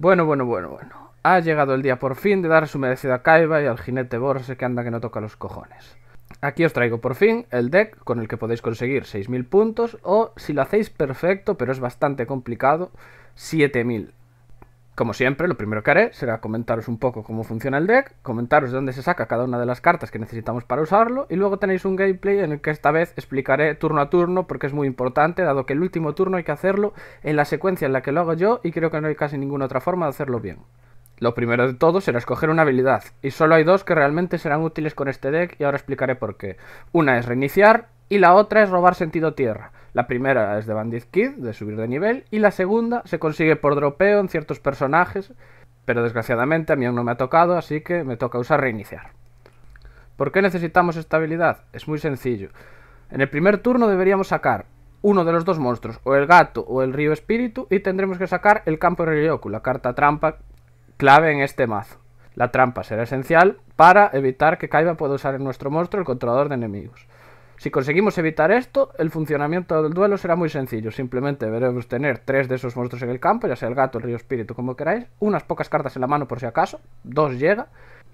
Bueno, bueno, bueno, bueno. Ha llegado el día por fin de dar su merecida caiba y al jinete Borse que anda que no toca los cojones. Aquí os traigo por fin el deck con el que podéis conseguir 6.000 puntos o, si lo hacéis perfecto, pero es bastante complicado, 7.000. Como siempre, lo primero que haré será comentaros un poco cómo funciona el deck, comentaros de dónde se saca cada una de las cartas que necesitamos para usarlo, y luego tenéis un gameplay en el que esta vez explicaré turno a turno, porque es muy importante, dado que el último turno hay que hacerlo en la secuencia en la que lo hago yo, y creo que no hay casi ninguna otra forma de hacerlo bien. Lo primero de todo será escoger una habilidad, y solo hay dos que realmente serán útiles con este deck y ahora explicaré por qué. Una es reiniciar y la otra es robar sentido tierra. La primera es de Bandit Kid, de subir de nivel, y la segunda se consigue por dropeo en ciertos personajes, pero desgraciadamente a mí aún no me ha tocado, así que me toca usar reiniciar. ¿Por qué necesitamos esta habilidad? Es muy sencillo. En el primer turno deberíamos sacar uno de los dos monstruos, o el gato o el río espíritu, y tendremos que sacar el campo de Ryoku, la carta trampa clave en este mazo. La trampa será esencial para evitar que Kaiba pueda usar en nuestro monstruo el controlador de enemigos. Si conseguimos evitar esto, el funcionamiento del duelo será muy sencillo. Simplemente deberemos tener tres de esos monstruos en el campo, ya sea el gato, el río espíritu, como queráis. Unas pocas cartas en la mano por si acaso. Dos llega.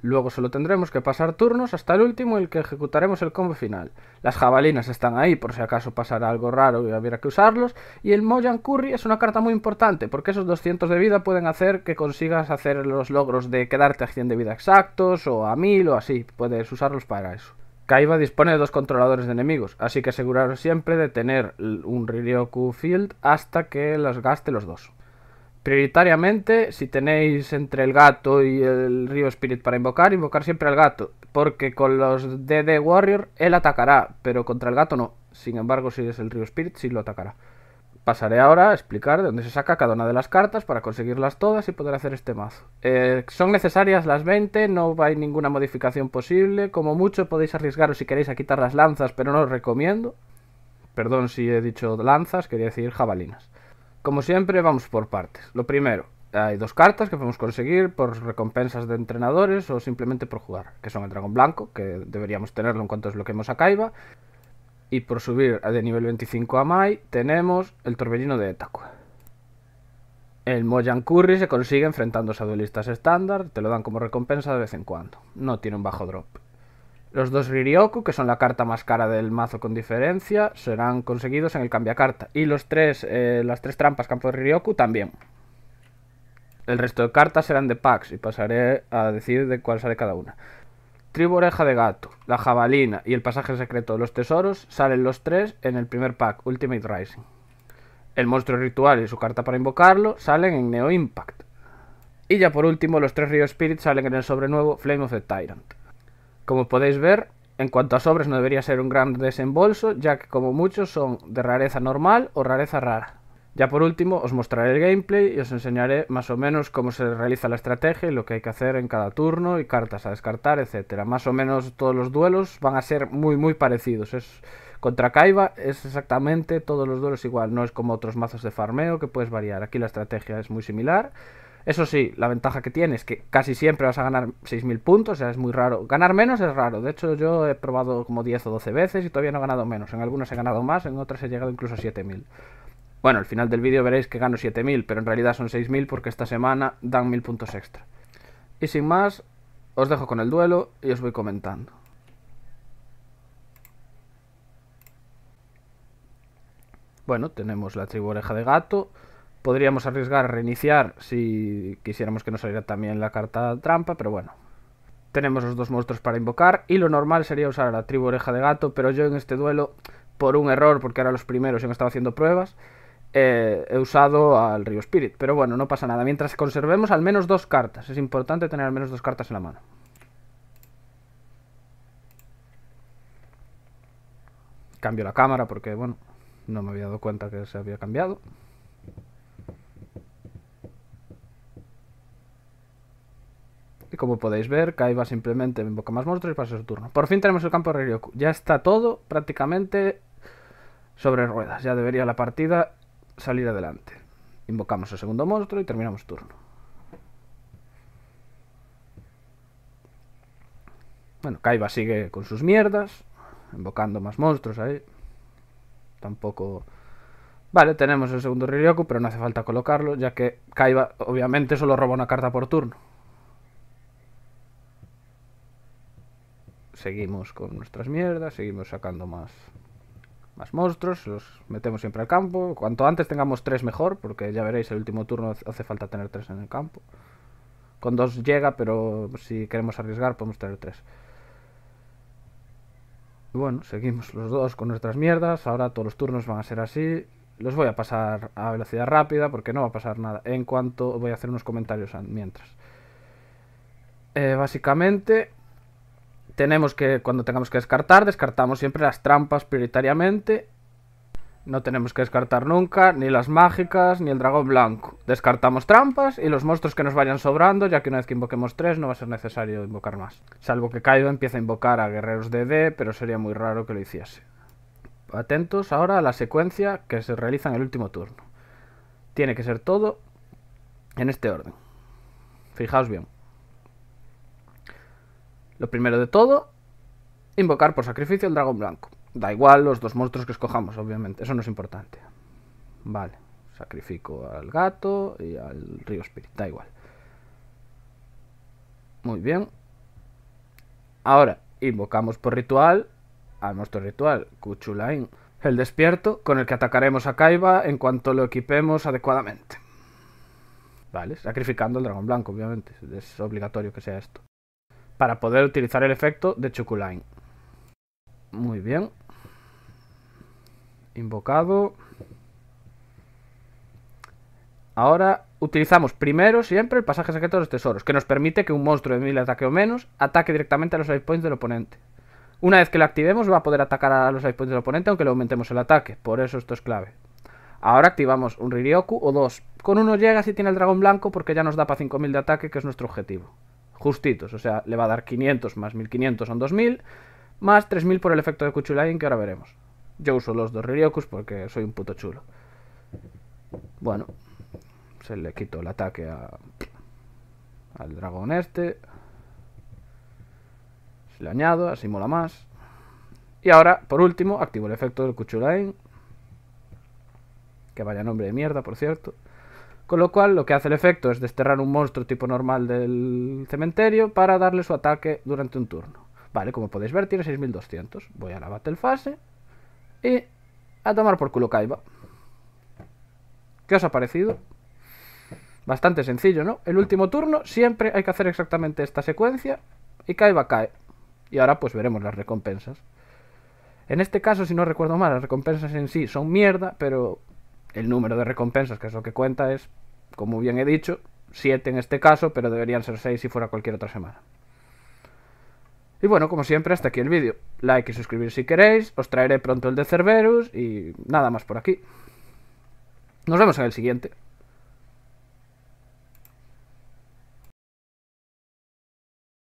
Luego solo tendremos que pasar turnos hasta el último en el que ejecutaremos el combo final. Las jabalinas están ahí por si acaso pasara algo raro y hubiera que usarlos. Y el moyan Curry es una carta muy importante porque esos 200 de vida pueden hacer que consigas hacer los logros de quedarte a 100 de vida exactos o a 1000 o así. Puedes usarlos para eso. Kaiba dispone de dos controladores de enemigos, así que aseguraros siempre de tener un Ryoku Field hasta que las gaste los dos. Prioritariamente, si tenéis entre el gato y el río Spirit para invocar, invocar siempre al gato, porque con los DD Warrior él atacará, pero contra el gato no. Sin embargo, si es el río Spirit, sí lo atacará. Pasaré ahora a explicar de dónde se saca cada una de las cartas para conseguirlas todas y poder hacer este mazo. Eh, son necesarias las 20, no hay ninguna modificación posible. Como mucho podéis arriesgaros si queréis a quitar las lanzas, pero no os recomiendo. Perdón si he dicho lanzas, quería decir jabalinas. Como siempre, vamos por partes. Lo primero, hay dos cartas que podemos conseguir por recompensas de entrenadores o simplemente por jugar, que son el dragón blanco, que deberíamos tenerlo en cuanto desbloqueemos a Kaiba, y por subir de nivel 25 a Mai tenemos el Torbellino de Etaku. El moyan Curry se consigue enfrentándose a duelistas estándar, te lo dan como recompensa de vez en cuando. No tiene un bajo drop. Los dos Ririoku, que son la carta más cara del mazo con diferencia, serán conseguidos en el carta. Y los tres, eh, las tres trampas campo de Ririoku también. El resto de cartas serán de packs y pasaré a decir de cuál sale cada una. Tribu Oreja de Gato, La Jabalina y El Pasaje Secreto de los Tesoros salen los tres en el primer pack, Ultimate Rising. El monstruo ritual y su carta para invocarlo salen en Neo Impact. Y ya por último, los tres Río Spirit salen en el sobre nuevo Flame of the Tyrant. Como podéis ver, en cuanto a sobres no debería ser un gran desembolso, ya que como muchos son de rareza normal o rareza rara. Ya por último os mostraré el gameplay y os enseñaré más o menos cómo se realiza la estrategia y lo que hay que hacer en cada turno y cartas a descartar, etcétera. Más o menos todos los duelos van a ser muy muy parecidos. Es, contra Kaiba es exactamente todos los duelos igual, no es como otros mazos de farmeo que puedes variar. Aquí la estrategia es muy similar. Eso sí, la ventaja que tiene es que casi siempre vas a ganar 6.000 puntos, o sea, es muy raro. Ganar menos es raro, de hecho yo he probado como 10 o 12 veces y todavía no he ganado menos. En algunas he ganado más, en otras he llegado incluso a 7.000. Bueno, al final del vídeo veréis que gano 7.000, pero en realidad son 6.000 porque esta semana dan 1.000 puntos extra. Y sin más, os dejo con el duelo y os voy comentando. Bueno, tenemos la tribu oreja de gato. Podríamos arriesgar a reiniciar si quisiéramos que nos saliera también la carta trampa, pero bueno. Tenemos los dos monstruos para invocar y lo normal sería usar la tribu oreja de gato, pero yo en este duelo, por un error, porque eran los primeros y me estaba haciendo pruebas, eh, he usado al Río Spirit. Pero bueno, no pasa nada. Mientras conservemos al menos dos cartas. Es importante tener al menos dos cartas en la mano. Cambio la cámara porque, bueno, no me había dado cuenta que se había cambiado. Y como podéis ver, Kaiba simplemente me invoca más monstruos y pasa su turno. Por fin tenemos el campo de Ryoku. Ya está todo prácticamente sobre ruedas. Ya debería la partida salir adelante. Invocamos el segundo monstruo y terminamos turno. Bueno, Kaiba sigue con sus mierdas, invocando más monstruos ahí. Tampoco... Vale, tenemos el segundo Ririoku, pero no hace falta colocarlo, ya que Kaiba obviamente solo roba una carta por turno. Seguimos con nuestras mierdas, seguimos sacando más más monstruos, los metemos siempre al campo. Cuanto antes tengamos tres mejor, porque ya veréis, el último turno hace falta tener tres en el campo. Con dos llega, pero si queremos arriesgar podemos tener tres. Y bueno, seguimos los dos con nuestras mierdas. Ahora todos los turnos van a ser así. Los voy a pasar a velocidad rápida porque no va a pasar nada. En cuanto voy a hacer unos comentarios mientras. Eh, básicamente, tenemos que, cuando tengamos que descartar, descartamos siempre las trampas prioritariamente. No tenemos que descartar nunca, ni las mágicas, ni el dragón blanco. Descartamos trampas y los monstruos que nos vayan sobrando, ya que una vez que invoquemos tres no va a ser necesario invocar más. Salvo que Kaido empiece a invocar a guerreros de D, pero sería muy raro que lo hiciese. Atentos ahora a la secuencia que se realiza en el último turno. Tiene que ser todo en este orden. Fijaos bien. Lo primero de todo, invocar por sacrificio el dragón blanco. Da igual los dos monstruos que escojamos, obviamente. Eso no es importante. Vale. Sacrifico al gato y al río espíritu, Da igual. Muy bien. Ahora, invocamos por ritual al nuestro ritual, Kuchulain, el despierto, con el que atacaremos a Kaiba en cuanto lo equipemos adecuadamente. Vale, sacrificando al dragón blanco, obviamente. Es obligatorio que sea esto para poder utilizar el efecto de Chukulain. Muy bien. Invocado. Ahora utilizamos primero siempre el pasaje secreto de los tesoros, que nos permite que un monstruo de 1000 ataque o menos ataque directamente a los life points del oponente. Una vez que lo activemos va a poder atacar a los life points del oponente aunque le aumentemos el ataque, por eso esto es clave. Ahora activamos un Ririoku o dos. Con uno llega si tiene el dragón blanco porque ya nos da para 5000 de ataque, que es nuestro objetivo justitos. O sea, le va a dar 500 más 1500 son 2000, más 3000 por el efecto de Cuchulain que ahora veremos. Yo uso los dos Ririokus porque soy un puto chulo. Bueno, se le quito el ataque al dragón este. Se le añado, así mola más. Y ahora, por último, activo el efecto del Cuchulain Que vaya nombre de mierda, por cierto. Con lo cual lo que hace el efecto es desterrar un monstruo tipo normal del cementerio para darle su ataque durante un turno. Vale, como podéis ver tiene 6200. Voy a la battle phase y a tomar por culo Kaiba. ¿Qué os ha parecido? Bastante sencillo, ¿no? El último turno siempre hay que hacer exactamente esta secuencia y Kaiba cae. Y ahora pues veremos las recompensas. En este caso, si no recuerdo mal, las recompensas en sí son mierda, pero el número de recompensas, que es lo que cuenta, es, como bien he dicho, 7 en este caso, pero deberían ser 6 si fuera cualquier otra semana. Y bueno, como siempre, hasta aquí el vídeo. Like y suscribir si queréis, os traeré pronto el de Cerberus y nada más por aquí. Nos vemos en el siguiente.